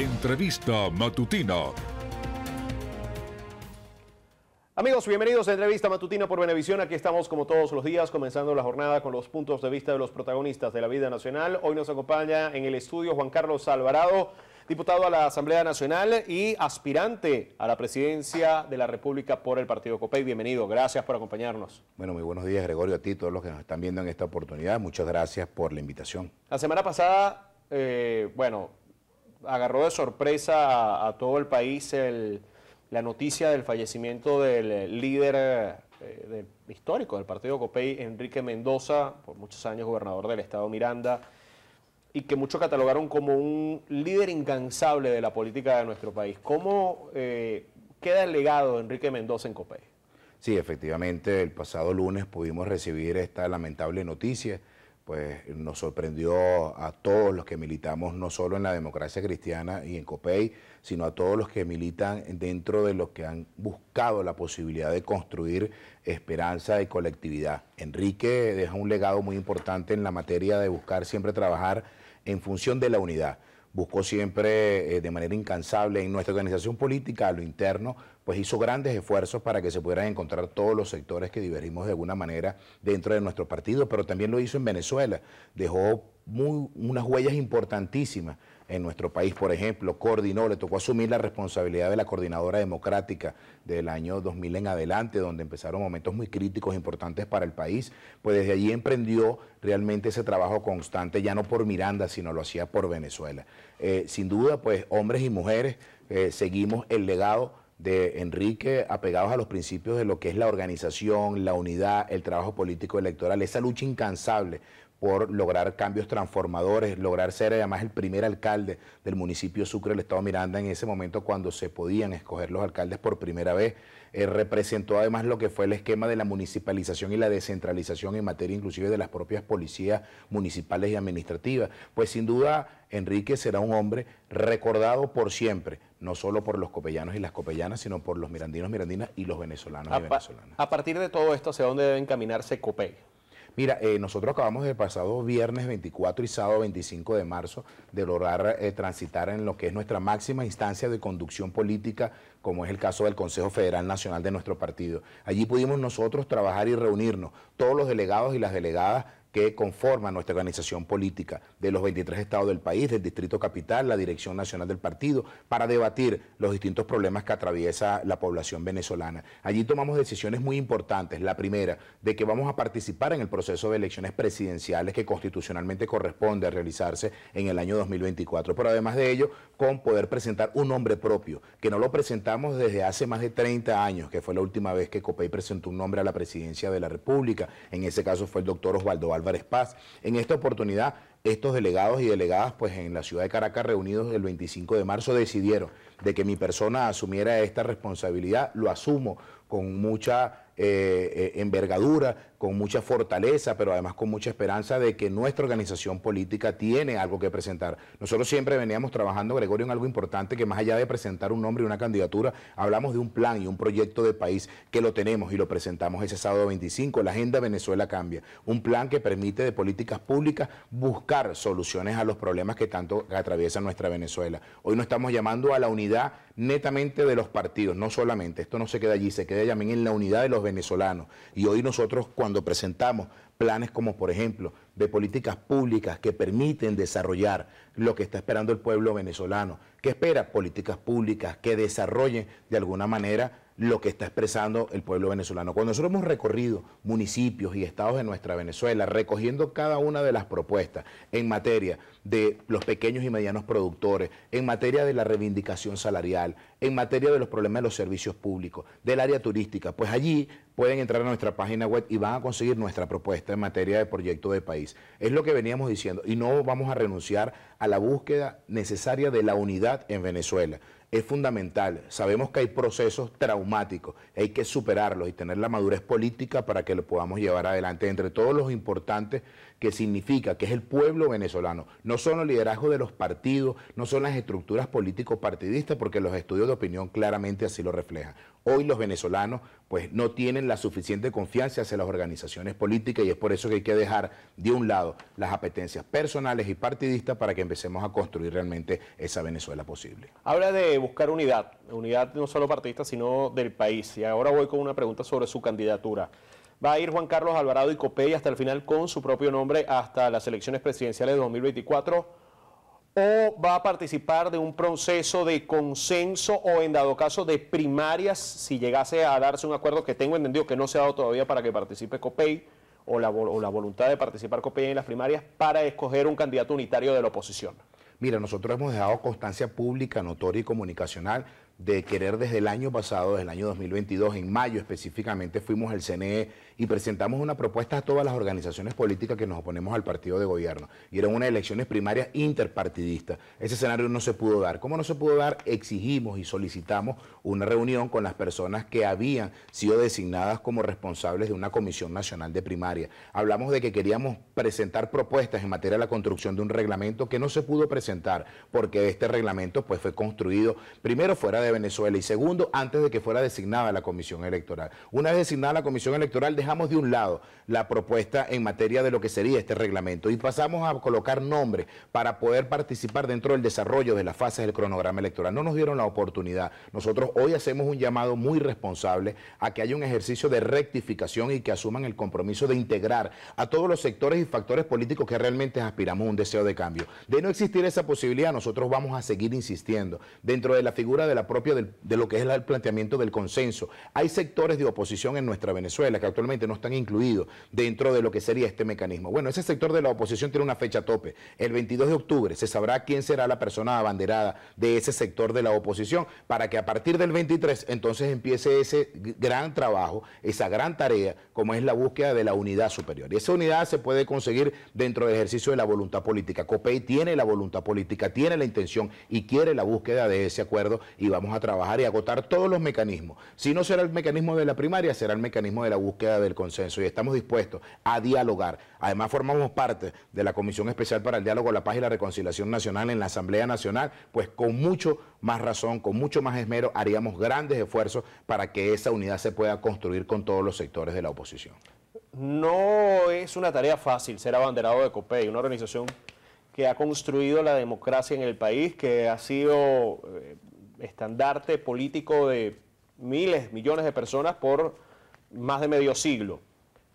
Entrevista matutina. Amigos, bienvenidos a Entrevista Matutina por Benevisión. Aquí estamos como todos los días, comenzando la jornada con los puntos de vista de los protagonistas de la vida nacional. Hoy nos acompaña en el estudio Juan Carlos Alvarado, diputado a la Asamblea Nacional y aspirante a la presidencia de la República por el Partido COPEI. Bienvenido, gracias por acompañarnos. Bueno, muy buenos días, Gregorio, a ti, todos los que nos están viendo en esta oportunidad. Muchas gracias por la invitación. La semana pasada, eh, bueno, agarró de sorpresa a, todo el país la noticia del fallecimiento del eh, líder eh, eh, histórico del partido COPEI, Enrique Mendoza, por muchos años gobernador del estado Miranda, y que muchos catalogaron como un líder incansable de la política de nuestro país. ¿Cómo queda el legado de Enrique Mendoza en COPEI? Sí, efectivamente, el pasado lunes pudimos recibir esta lamentable noticia pues nos sorprendió a todos los que militamos no solo en la democracia cristiana y en COPEI, sino a todos los que militan dentro de los que han buscado la posibilidad de construir esperanza y colectividad. Enrique deja un legado muy importante en la materia de buscar siempre trabajar en función de la unidad. Buscó siempre eh, de manera incansable en nuestra organización política, a lo interno, pues hizo grandes esfuerzos para que se pudieran encontrar todos los sectores que divergimos de alguna manera dentro de nuestro partido, pero también lo hizo en Venezuela, dejó unas huellas importantísimas en nuestro país, por ejemplo, coordinó, le tocó asumir la responsabilidad de la coordinadora democrática del año 2000 en adelante, donde empezaron momentos muy críticos, importantes para el país, pues desde allí emprendió realmente ese trabajo constante, ya no por Miranda, sino lo hacía por Venezuela. Eh, sin duda, pues hombres y mujeres eh, seguimos el legado de Enrique apegados a los principios de lo que es la organización, la unidad, el trabajo político electoral, esa lucha incansable por lograr cambios transformadores, lograr ser además el primer alcalde del municipio Sucre del Estado Miranda en ese momento cuando se podían escoger los alcaldes por primera vez. Eh, representó además lo que fue el esquema de la municipalización y la descentralización en materia inclusive de las propias policías municipales y administrativas. Pues sin duda Enrique será un hombre recordado por siempre, no solo por los copellanos y las copellanas, sino por los mirandinos, mirandinas y los venezolanos y venezolanas. A partir de todo esto, ¿hacia dónde deben encaminarse Copey? Mira, eh, nosotros acabamos el pasado viernes 24 y sábado 25 de marzo de lograr eh, transitar en lo que es nuestra máxima instancia de conducción política, como es el caso del Consejo Federal Nacional de nuestro partido. Allí pudimos nosotros trabajar y reunirnos, todos los delegados y las delegadas que conforma nuestra organización política de los 23 estados del país, del Distrito Capital, la Dirección Nacional del Partido, para debatir los distintos problemas que atraviesa la población venezolana. Allí tomamos decisiones muy importantes. La primera, de que vamos a participar en el proceso de elecciones presidenciales que constitucionalmente corresponde a realizarse en el año 2024, pero además de ello, con poder presentar un nombre propio, que no lo presentamos desde hace más de 30 años, que fue la última vez que COPEI presentó un nombre a la presidencia de la República. En ese caso fue el doctor Osvaldo Álvarez Paz. En esta oportunidad, estos delegados y delegadas, pues en la ciudad de Caracas, reunidos el 25 de marzo, decidieron de que mi persona asumiera esta responsabilidad. Lo asumo con mucha eh, eh, envergadura, con mucha fortaleza, pero además con mucha esperanza de que nuestra organización política tiene algo que presentar. Nosotros siempre veníamos trabajando, Gregorio, en algo importante que más allá de presentar un nombre y una candidatura, hablamos de un plan y un proyecto de país que lo tenemos y lo presentamos ese sábado 25, la Agenda Venezuela Cambia, un plan que permite de políticas públicas buscar soluciones a los problemas que tanto atraviesa nuestra Venezuela. Hoy no estamos llamando a la unidad netamente de los partidos, no solamente, esto no se queda allí, se queda también en la unidad de los venezolanos. Y hoy nosotros cuando cuando presentamos planes como, por ejemplo, de políticas públicas que permiten desarrollar lo que está esperando el pueblo venezolano, que espera políticas públicas que desarrollen de alguna manera lo que está expresando el pueblo venezolano. Cuando nosotros hemos recorrido municipios y estados de nuestra Venezuela, recogiendo cada una de las propuestas en materia de los pequeños y medianos productores, en materia de la reivindicación salarial, en materia de los problemas de los servicios públicos, del área turística, pues allí pueden entrar a nuestra página web y van a conseguir nuestra propuesta en materia de proyecto de país. Es lo que veníamos diciendo y no vamos a renunciar a la búsqueda necesaria de la unidad en Venezuela es fundamental. Sabemos que hay procesos traumáticos, hay que superarlos y tener la madurez política para que lo podamos llevar adelante. Entre todos los importantes que significa que es el pueblo venezolano, no son los liderazgo de los partidos, no son las estructuras político-partidistas, porque los estudios de opinión claramente así lo reflejan. Hoy los venezolanos pues no tienen la suficiente confianza hacia las organizaciones políticas y es por eso que hay que dejar de un lado las apetencias personales y partidistas para que empecemos a construir realmente esa Venezuela posible. Habla de buscar unidad, unidad no solo partidista sino del país. Y ahora voy con una pregunta sobre su candidatura. Va a ir Juan Carlos Alvarado y Copey hasta el final con su propio nombre hasta las elecciones presidenciales de 2024 o va a participar de un proceso de consenso o en dado caso de primarias, si llegase a darse un acuerdo que tengo entendido que no se ha dado todavía para que participe COPEI o la, voluntad de participar COPEI en las primarias para escoger un candidato unitario de la oposición. Mira, nosotros hemos dejado constancia pública, notoria y comunicacional de querer desde el año pasado, desde el año 2022, en mayo específicamente, fuimos al CNE y presentamos una propuesta a todas las organizaciones políticas que nos oponemos al partido de gobierno. Y eran unas elecciones primarias interpartidistas. Ese escenario no se pudo dar. ¿Cómo no se pudo dar, exigimos y solicitamos una reunión con las personas que habían sido designadas como responsables de una Comisión Nacional de Primaria. Hablamos de que queríamos presentar propuestas en materia de la construcción de un reglamento que no se pudo presentar porque este reglamento pues, fue construido primero fuera de Venezuela. Y segundo, antes de que fuera designada la comisión electoral. Una vez designada la comisión electoral, dejamos de un lado la propuesta en materia de lo que sería este reglamento y pasamos a colocar nombres para poder participar dentro del desarrollo de las fases del cronograma electoral. No nos dieron la oportunidad. Nosotros hoy hacemos un llamado muy responsable a que haya un ejercicio de rectificación y que asuman el compromiso de integrar a todos los sectores y factores políticos que realmente aspiramos un deseo de cambio. De no existir esa posibilidad, nosotros vamos a seguir insistiendo dentro de la figura de la propia de lo que es el planteamiento del consenso. Hay sectores de oposición en nuestra Venezuela que actualmente no están incluidos dentro de lo que sería este mecanismo. Bueno, ese sector de la oposición tiene una fecha tope. El 22 de octubre se sabrá quién será la persona abanderada de ese sector de la oposición para que a partir del 23 entonces empiece ese gran trabajo, esa gran tarea, como es la búsqueda de la unidad superior. Y esa unidad se puede conseguir dentro del ejercicio de la voluntad política. COPEI tiene la voluntad política, tiene la intención y quiere la búsqueda de ese acuerdo y va vamos a trabajar y agotar todos los mecanismos. Si no será el mecanismo de la primaria, será el mecanismo de la búsqueda del consenso y estamos dispuestos a dialogar. Además, formamos parte de la Comisión Especial para el Diálogo, la Paz y la Reconciliación Nacional en la Asamblea Nacional, pues con mucho más razón, con mucho más esmero, haríamos grandes esfuerzos para que esa unidad se pueda construir con todos los sectores de la oposición. No es una tarea fácil ser abanderado de COPEI, una organización que ha construido la democracia en el país, que ha sido eh, estandarte político de miles, millones de personas por más de medio siglo,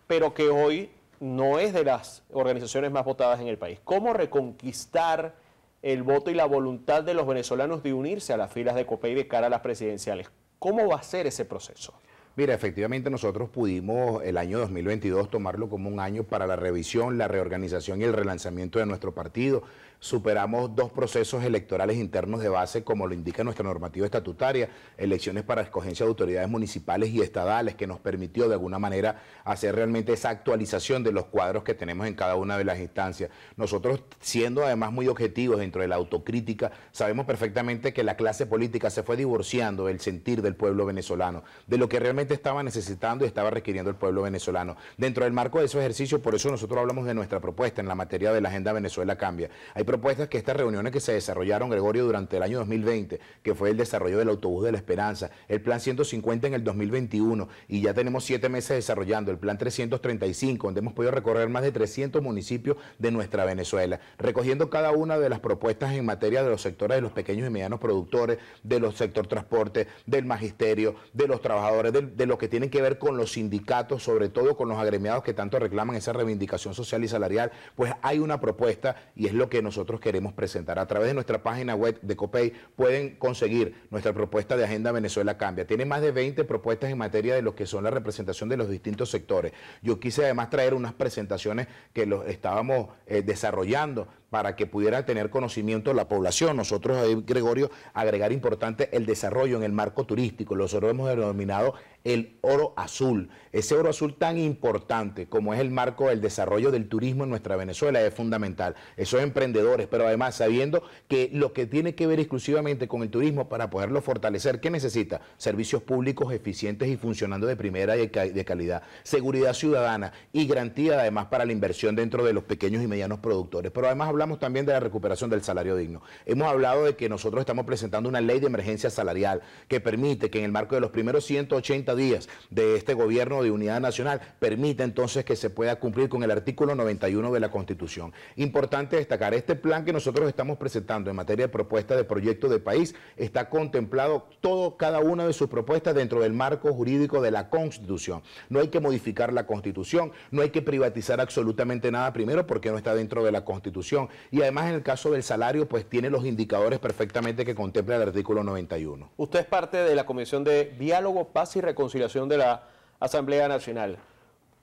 pero que hoy no es de las organizaciones más votadas en el país. ¿Cómo reconquistar el voto y la voluntad de los venezolanos de unirse a las filas de COPEI de cara a las presidenciales? ¿Cómo va a ser ese proceso? Mira, efectivamente nosotros pudimos el año 2022 tomarlo como un año para la revisión, la reorganización y el relanzamiento de nuestro partido superamos dos procesos electorales internos de base, como lo indica nuestra normativa estatutaria, elecciones para escogencia de autoridades municipales y estadales, que nos permitió de alguna manera hacer realmente esa actualización de los cuadros que tenemos en cada una de las instancias. Nosotros, siendo además muy objetivos dentro de la autocrítica, sabemos perfectamente que la clase política se fue divorciando del sentir del pueblo venezolano, de lo que realmente estaba necesitando y estaba requiriendo el pueblo venezolano. Dentro del marco de ese ejercicio por eso nosotros hablamos de nuestra propuesta en la materia de la Agenda Venezuela Cambia. Hay propuestas que estas reuniones que se desarrollaron, Gregorio, durante el año 2020, que fue el desarrollo del autobús de la esperanza, el plan 150 en el 2021, y ya tenemos siete meses desarrollando el plan 335, donde hemos podido recorrer más de 300 municipios de nuestra Venezuela, recogiendo cada una de las propuestas en materia de los sectores de los pequeños y medianos productores, de los sector transporte, del magisterio, de los trabajadores, de, de lo que tienen que ver con los sindicatos, sobre todo con los agremiados que tanto reclaman esa reivindicación social y salarial, pues hay una propuesta y es lo que nos nosotros queremos presentar. A través de nuestra página web de COPEI pueden conseguir nuestra propuesta de Agenda Venezuela Cambia. Tiene más de 20 propuestas en materia de lo que son la representación de los distintos sectores. Yo quise además traer unas presentaciones que los estábamos eh, desarrollando para que pudiera tener conocimiento la población. Nosotros, Gregorio, agregar importante el desarrollo en el marco turístico, nosotros hemos denominado el oro azul. Ese oro azul tan importante como es el marco del desarrollo del turismo en nuestra Venezuela es fundamental. Esos emprendedores, pero además sabiendo que lo que tiene que ver exclusivamente con el turismo para poderlo fortalecer, ¿qué necesita? Servicios públicos eficientes y funcionando de primera y de calidad, seguridad ciudadana y garantía además para la inversión dentro de los pequeños y medianos productores. Pero además hablamos también de la recuperación del salario digno. Hemos hablado de que nosotros estamos presentando una ley de emergencia salarial que permite que en el marco de los primeros 180 días de este gobierno de unidad nacional, permita entonces que se pueda cumplir con el artículo 91 de la Constitución. Importante destacar, este plan que nosotros estamos presentando en materia de propuesta de proyecto de país está contemplado todo, cada una de sus propuestas dentro del marco jurídico de la Constitución. No hay que modificar la Constitución, no hay que privatizar absolutamente nada primero porque no está dentro de la Constitución y además en el caso del salario pues tiene los indicadores perfectamente que contempla el artículo 91. Usted es parte de la Comisión de Diálogo, Paz y Reconciliación de la Asamblea Nacional.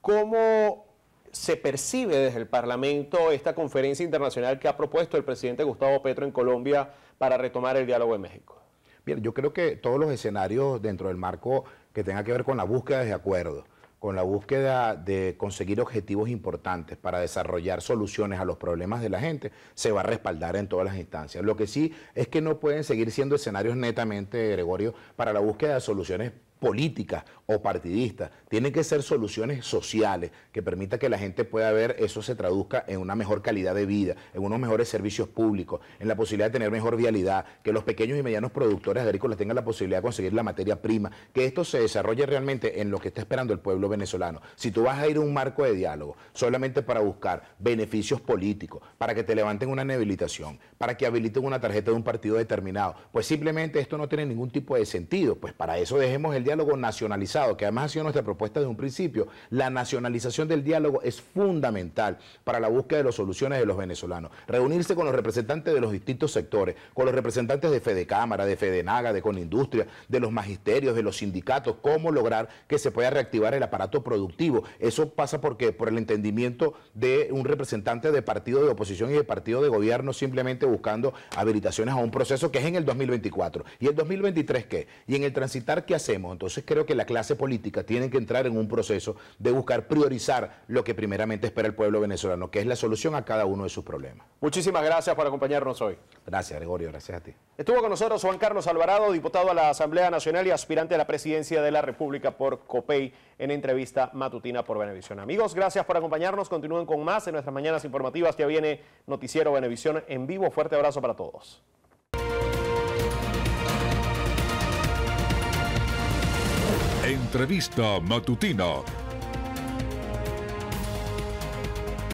¿Cómo se percibe desde el Parlamento esta conferencia internacional que ha propuesto el presidente Gustavo Petro en Colombia para retomar el diálogo en México? Bien, yo creo que todos los escenarios dentro del marco que tenga que ver con la búsqueda de acuerdo con la búsqueda de conseguir objetivos importantes para desarrollar soluciones a los problemas de la gente, se va a respaldar en todas las instancias. Lo que sí es que no pueden seguir siendo escenarios netamente, Gregorio, para la búsqueda de soluciones políticas o partidistas, tienen que ser soluciones sociales que permita que la gente pueda ver eso se traduzca en una mejor calidad de vida, en unos mejores servicios públicos, en la posibilidad de tener mejor vialidad, que los pequeños y medianos productores agrícolas tengan la posibilidad de conseguir la materia prima, que esto se desarrolle realmente en lo que está esperando el pueblo venezolano. Si tú vas a ir a un marco de diálogo solamente para buscar beneficios políticos, para que te levanten una inhabilitación, para que habiliten una tarjeta de un partido determinado, pues simplemente esto no tiene ningún tipo de sentido, pues para eso dejemos el diálogo diálogo nacionalizado, que además ha sido nuestra propuesta desde un principio, la nacionalización del diálogo es fundamental para la búsqueda de las soluciones de los venezolanos. Reunirse con los representantes de los distintos sectores, con los representantes de Fede Cámara, de Fedenaga, de Conindustria, de los magisterios, de los sindicatos, cómo lograr que se pueda reactivar el aparato productivo. Eso pasa porque por el entendimiento de un representante de partido de oposición y de partido de gobierno simplemente buscando habilitaciones a un proceso que es en el 2024. ¿Y el 2023 qué? ¿Y en el transitar qué hacemos? Entonces creo que la clase política tiene que entrar en un proceso de buscar priorizar lo que primeramente espera el pueblo venezolano, que es la solución a cada uno de sus problemas. Muchísimas gracias por acompañarnos hoy. Gracias, Gregorio, gracias a ti. Estuvo con nosotros Juan Carlos Alvarado, diputado a la Asamblea Nacional y aspirante a la presidencia de la República por COPEI, en entrevista matutina por Venevisión. Amigos, gracias por acompañarnos. Continúen con más en nuestras mañanas informativas. Ya viene Noticiero Venevisión en vivo. Fuerte abrazo para todos. Entrevista matutina